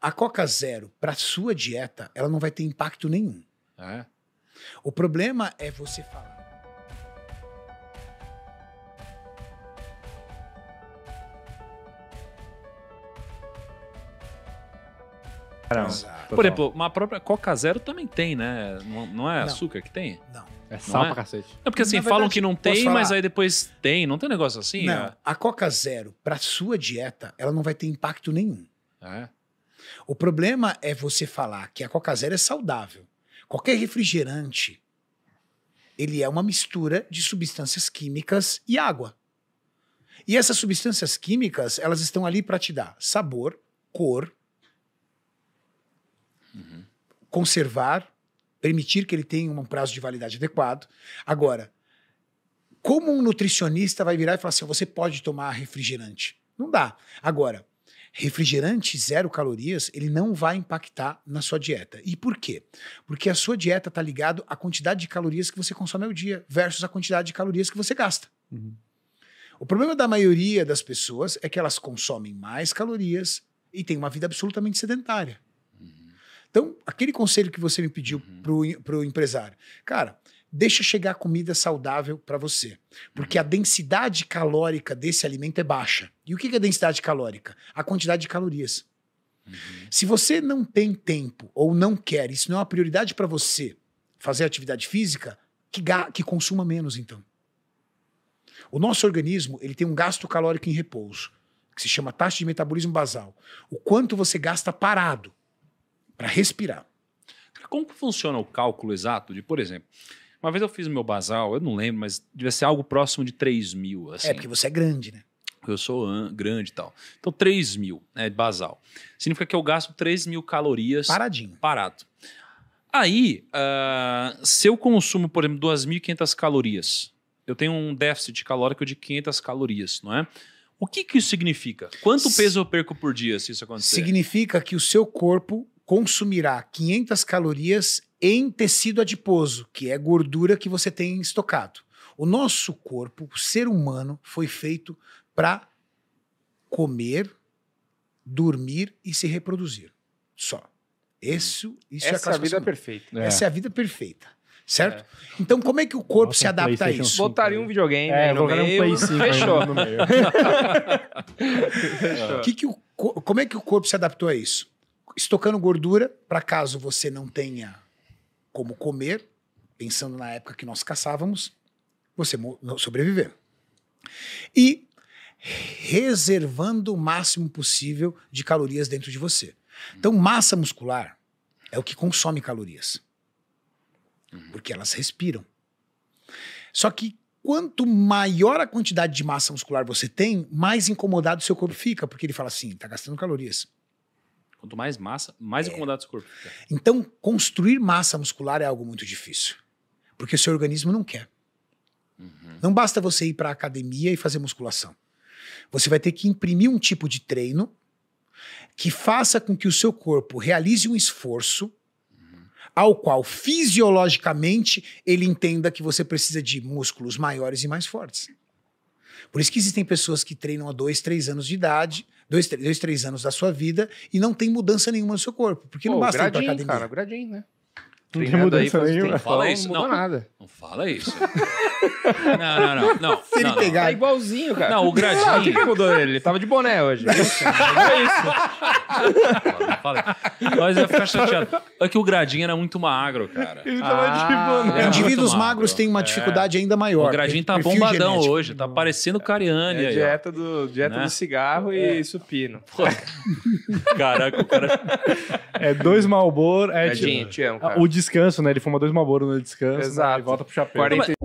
a Coca Zero para sua dieta, ela não vai ter impacto nenhum. É. O problema é você falar. Exato. Por exemplo, uma própria Coca Zero também tem, né? Não, não é não. açúcar que tem? Não. É sal não é? pra cacete. É porque assim, falam que não tem, mas aí depois tem. Não tem negócio assim? Não. É... A Coca Zero, pra sua dieta, ela não vai ter impacto nenhum. É. O problema é você falar que a Coca Zero é saudável. Qualquer refrigerante, ele é uma mistura de substâncias químicas e água. E essas substâncias químicas, elas estão ali para te dar sabor, cor, uhum. conservar, permitir que ele tenha um prazo de validade adequado. Agora, como um nutricionista vai virar e falar assim: você pode tomar refrigerante? Não dá. Agora, refrigerante zero calorias, ele não vai impactar na sua dieta. E por quê? Porque a sua dieta está ligada à quantidade de calorias que você consome ao dia versus a quantidade de calorias que você gasta. Uhum. O problema da maioria das pessoas é que elas consomem mais calorias e têm uma vida absolutamente sedentária. Uhum. Então, aquele conselho que você me pediu uhum. para o empresário, cara, deixa chegar comida saudável para você. Porque uhum. a densidade calórica desse alimento é baixa. E o que é densidade calórica? A quantidade de calorias. Uhum. Se você não tem tempo ou não quer, isso não é uma prioridade para você fazer atividade física, que, que consuma menos então. O nosso organismo ele tem um gasto calórico em repouso, que se chama taxa de metabolismo basal. O quanto você gasta parado para respirar. Como funciona o cálculo exato de, por exemplo, uma vez eu fiz meu basal, eu não lembro, mas devia ser algo próximo de 3 mil. É, assim. É, porque você é grande, né? eu sou grande e tal. Então, 3 mil né, basal. Significa que eu gasto 3 mil calorias. Paradinho. Parado. Aí, uh, se eu consumo, por exemplo, 2.500 calorias, eu tenho um déficit calórico de 500 calorias, não é? O que, que isso significa? Quanto peso eu perco por dia se isso acontecer? Significa que o seu corpo consumirá 500 calorias em tecido adiposo, que é gordura que você tem estocado. O nosso corpo, o ser humano, foi feito para comer, dormir e se reproduzir. Só. Isso, isso é Essa é a, a vida perfeita. É. Essa é a vida perfeita. Certo? É. Então, como é que o corpo Nossa, se adapta a isso? Botaria né? um videogame é, no, meio. Um Fechou. no meio. Fechou. Que que o, como é que o corpo se adaptou a isso? Estocando gordura, para caso você não tenha como comer, pensando na época que nós caçávamos, você sobreviver. E reservando o máximo possível de calorias dentro de você. Então, massa muscular é o que consome calorias. Porque elas respiram. Só que quanto maior a quantidade de massa muscular você tem, mais incomodado o seu corpo fica, porque ele fala assim: tá gastando calorias. Quanto mais massa, mais é. incomodado seu corpo Então, construir massa muscular é algo muito difícil. Porque o seu organismo não quer. Uhum. Não basta você ir para a academia e fazer musculação. Você vai ter que imprimir um tipo de treino que faça com que o seu corpo realize um esforço uhum. ao qual fisiologicamente ele entenda que você precisa de músculos maiores e mais fortes. Por isso que existem pessoas que treinam há dois, três anos de idade, dois, três, dois, três anos da sua vida e não tem mudança nenhuma no seu corpo. Porque Pô, não basta gradinho, ir pra academia. Cara, gradinho, né? Não tem mudança aí, nenhuma. Fala não isso. Não, não, nada. não fala isso. não, não, não. não, Se ele não, pegar. Tá igualzinho, cara. Não, o gradinho. Não, o que, que mudou ele? Ele tava de boné hoje. isso, não falei. Nós ia ficar chateado. É que o gradinho era muito magro, cara. Ele tava ah, de boné. É. Indivíduos magros têm uma dificuldade é. ainda maior. O gradinho tá bombadão genético. hoje. Tá parecendo Cariani. É, aí, dieta, do, dieta né? do cigarro é. e supino. Pô. Caraca, o cara. É dois malbor. É, é te amo, ah, cara. O descanso, né? Ele fuma dois Marlboro no descanso Exato. Né? e volta pro chapéu. 40...